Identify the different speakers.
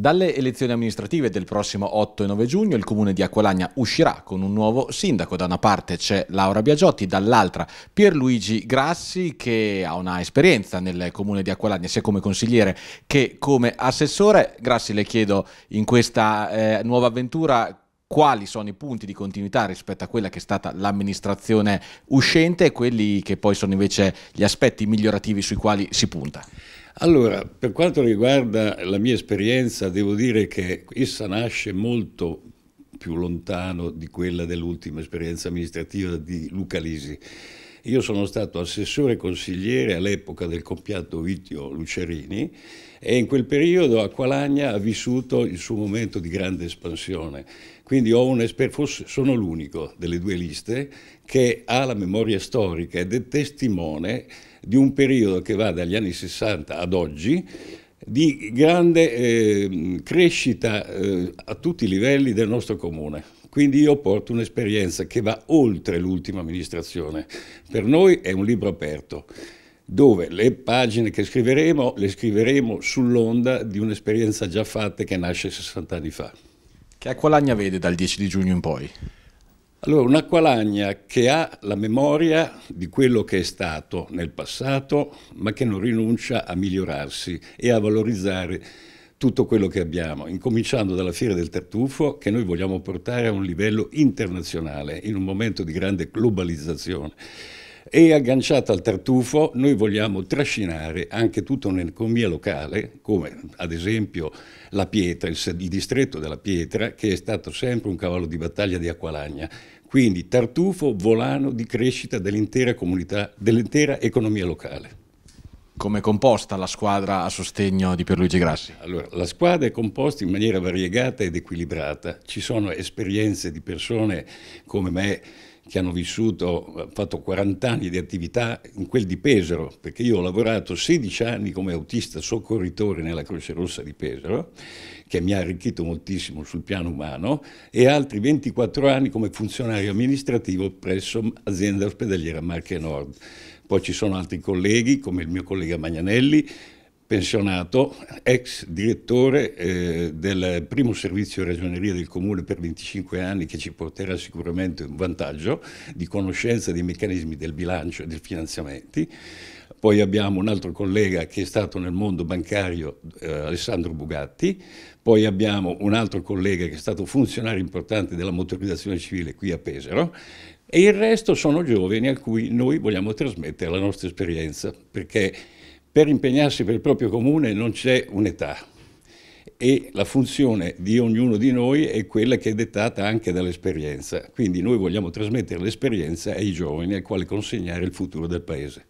Speaker 1: Dalle elezioni amministrative del prossimo 8 e 9 giugno il comune di Acqualagna uscirà con un nuovo sindaco. Da una parte c'è Laura Biagiotti, dall'altra Pierluigi Grassi che ha una esperienza nel comune di Acqualagna sia come consigliere che come assessore. Grassi le chiedo in questa eh, nuova avventura quali sono i punti di continuità rispetto a quella che è stata l'amministrazione uscente e quelli che poi sono invece gli aspetti migliorativi sui quali si punta.
Speaker 2: Allora, per quanto riguarda la mia esperienza, devo dire che essa nasce molto più lontano di quella dell'ultima esperienza amministrativa di Luca Lisi. Io sono stato assessore consigliere all'epoca del compianto Vittio Lucerini e in quel periodo Acqualagna ha vissuto il suo momento di grande espansione. Quindi sono l'unico delle due liste che ha la memoria storica ed è testimone di un periodo che va dagli anni 60 ad oggi di grande eh, crescita eh, a tutti i livelli del nostro comune. Quindi io porto un'esperienza che va oltre l'ultima amministrazione. Per noi è un libro aperto dove le pagine che scriveremo le scriveremo sull'onda di un'esperienza già fatta che nasce 60 anni fa. Che acqua lagna vede dal 10 di giugno in poi? Allora, una qualagna che ha la memoria di quello che è stato nel passato, ma che non rinuncia a migliorarsi e a valorizzare tutto quello che abbiamo, incominciando dalla Fiera del Tartufo che noi vogliamo portare a un livello internazionale in un momento di grande globalizzazione e agganciata al tartufo noi vogliamo trascinare anche tutta un'economia locale, come ad esempio la pietra, il, il distretto della pietra, che è stato sempre un cavallo di battaglia di Acqualagna. Quindi tartufo volano di crescita dell'intera comunità, dell'intera economia locale. Come è composta la squadra a sostegno di Pierluigi Grassi? Allora, la squadra è composta in maniera variegata ed equilibrata. Ci sono esperienze di persone come me che hanno vissuto, hanno fatto 40 anni di attività in quel di Pesaro, perché io ho lavorato 16 anni come autista soccorritore nella Croce Rossa di Pesaro, che mi ha arricchito moltissimo sul piano umano, e altri 24 anni come funzionario amministrativo presso azienda ospedaliera Marche Nord. Poi ci sono altri colleghi, come il mio collega Magnanelli, pensionato, ex direttore eh, del primo servizio ragioneria del comune per 25 anni che ci porterà sicuramente un vantaggio di conoscenza dei meccanismi del bilancio e dei finanziamenti. Poi abbiamo un altro collega che è stato nel mondo bancario, eh, Alessandro Bugatti, poi abbiamo un altro collega che è stato funzionario importante della motorizzazione civile qui a Pesaro e il resto sono giovani a cui noi vogliamo trasmettere la nostra esperienza perché per impegnarsi per il proprio comune non c'è un'età e la funzione di ognuno di noi è quella che è dettata anche dall'esperienza. Quindi noi vogliamo trasmettere l'esperienza ai giovani al quale consegnare il futuro del Paese.